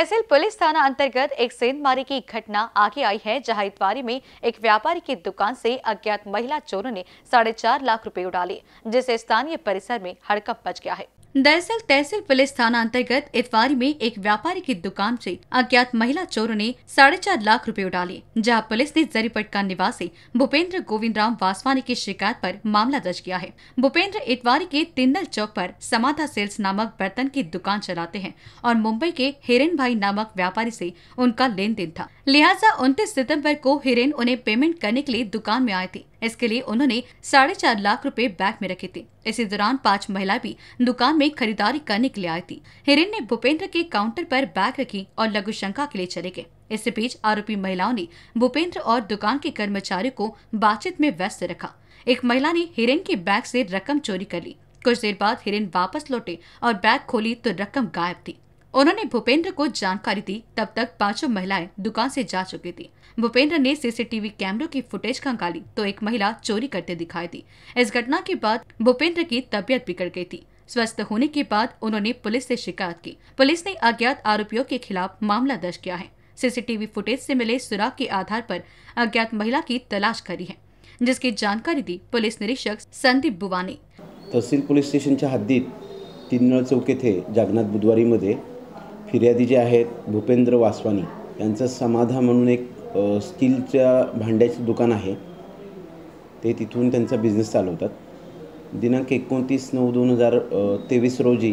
तहसील police थाना अंतर्गत एक सेंधमारी की घटना आगे आई है जहां इतवारी में एक व्यापारी की दुकान से अज्ञात महिला चोरों ने साढ़े चार लाख रुपए उड़ा लिए जिससे स्थानीय परिसर में हड़कंप मच गया है दरअसल तहसील पुलिस थाना अंतर्गत इतवारी में एक व्यापारी की दुकान से अज्ञात महिला चोरों ने साढ़े चार लाख रुपए उड़ा लिए जहां पुलिस ने जरीपट का निवासी भूपेंद्र गोविंद राम वासवानी की शिकायत पर मामला दर्ज किया है भूपेंद्र इतवारी के तिंदल चौक पर समाधा सेल्स नामक बर्तन की दुकान चलाते हैं और मुंबई के हिरेन भाई नामक व्यापारी ऐसी उनका लेन देन था लिहाजा उनतीस सितम्बर को हिरेन उन्हें पेमेंट करने के लिए दुकान में आए थे इसके लिए उन्होंने साढ़े चार लाख रुपए बैग में रखे थे इसी दौरान पांच महिला भी दुकान में खरीदारी करने के लिए आई थी हिरेन ने भूपेंद्र के काउंटर पर बैग रखी और लघु शंका के लिए चले गए इस बीच आरोपी महिलाओं ने भूपेंद्र और दुकान के कर्मचारियों को बातचीत में व्यस्त रखा एक महिला ने हिरेन के बैग से रकम चोरी कर ली कुछ देर बाद हिरेन वापस लौटे और बैग खोली तो रकम गायब थी उन्होंने भूपेंद्र को जानकारी दी तब तक पांचों महिलाएं दुकान से जा चुकी थी भूपेंद्र ने सीसीटीवी कैमरों की फुटेज खंगाली तो एक महिला चोरी करते दिखाई दी इस घटना के बाद भूपेंद्र की तबीयत बिगड़ गई थी स्वस्थ होने के बाद उन्होंने पुलिस से शिकायत की पुलिस ने अज्ञात आरोपियों के खिलाफ मामला दर्ज किया है सीसीटीवी फुटेज से मिले सुराग के आधार पर अज्ञात महिला की तलाश करी है जिसकी जानकारी दी पुलिस निरीक्षक संदीप बुवाने तहसील स्टेशन स्टेशनच्या हद्दीत तीनळ चौके थे जागनाथ बुधवार फिर्यादी जे आहेत भूपेंद्र वासवानी यांचं समाधा म्हणून एक स्टीलच्या भांड्याचं दुकान आहे ते तिथून त्यांचा बिझनेस चालवतात दिनांक एकोणतीस नऊ दोन हजार तेवीस रोजी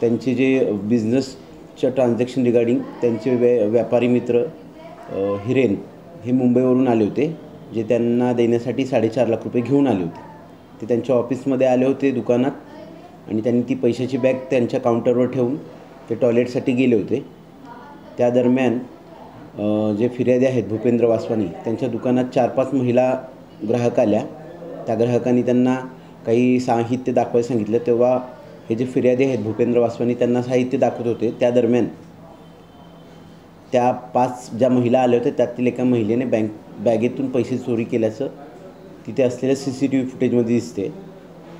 त्यांचे जे बिझनेसच्या ट्रान्झॅक्शन रिगार्डिंग त्यांचे व्या व्यापारी मित्र हिरेन हे मुंबईवरून आले होते जे त्यांना देण्यासाठी साडेचार लाख रुपये घेऊन आले होते ते त्यांच्या ऑफिसमध्ये आले होते दुकानात आणि त्यांनी ती पैशाची बॅग त्यांच्या काउंटरवर ठेवून ते टॉयलेटसाठी गेले होते त्या दरम्यान जे फिर्यादी आहेत भूपेंद्र वासवानी त्यांच्या दुकानात चार पाच महिला ग्राहक आल्या त्या ग्राहकांनी त्यांना काही साहित्य दाखवायला सांगितलं तेव्हा हे जे फिर्यादी आहेत भूपेंद्र वासवानी त्यांना साहित्य दाखवत होते त्या दरम्यान त्या पाच ज्या महिला आल्या होत्या त्यातील एका महिलेने बँक बॅगेतून पैसे चोरी केल्याचं तिथे असलेल्या सी सी टी व्ही फुटेजमध्ये दिसते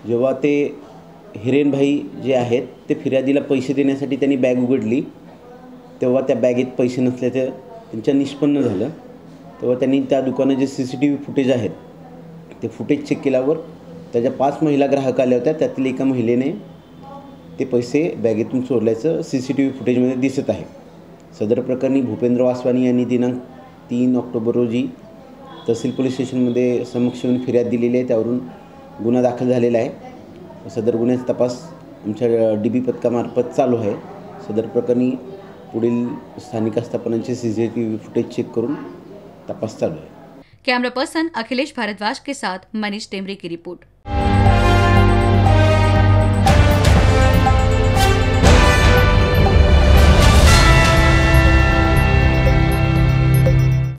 जेव्हा ते हिरेनभाई जे आहेत ते फिर्यादीला पैसे देण्यासाठी त्यांनी बॅग उघडली तेव्हा त्या बॅगेत पैसे नसल्याचं त्यांच्या निष्पन्न झालं तेव्हा त्यांनी त्या दुकानात जे C C T V footage आहेत ते फुटेज चेक केल्यावर त्याच्या पाच महिला ग्राहक आल्या होत्या त्यातील एका महिलेने ते पैसे बॅगेतून सोडल्याचं सी सी टी व्ही फुटेजमध्ये दिसत आहे सदर प्रकरणी भूपेंद्र वासवानी यांनी दिनांक तीन ऑक्टोबर रोजी तहसील पोलीस स्टेशनमध्ये समक्ष येऊन फिर्याद दिलेली आहे त्यावरून गुन्हा दाखल झालेला आहे सदर गुन्ह्याचा तपास आमच्या डी बी पथकामार्फत चालू आहे सदर प्रकरणी पुढील स्थानिक आस्थापनांचे C C T V footage check करून तपास चालू आहे कॅमेरा पर्सन अखिलेश भारद्वाज के साथ मनीष टेमरे की रिपोर्ट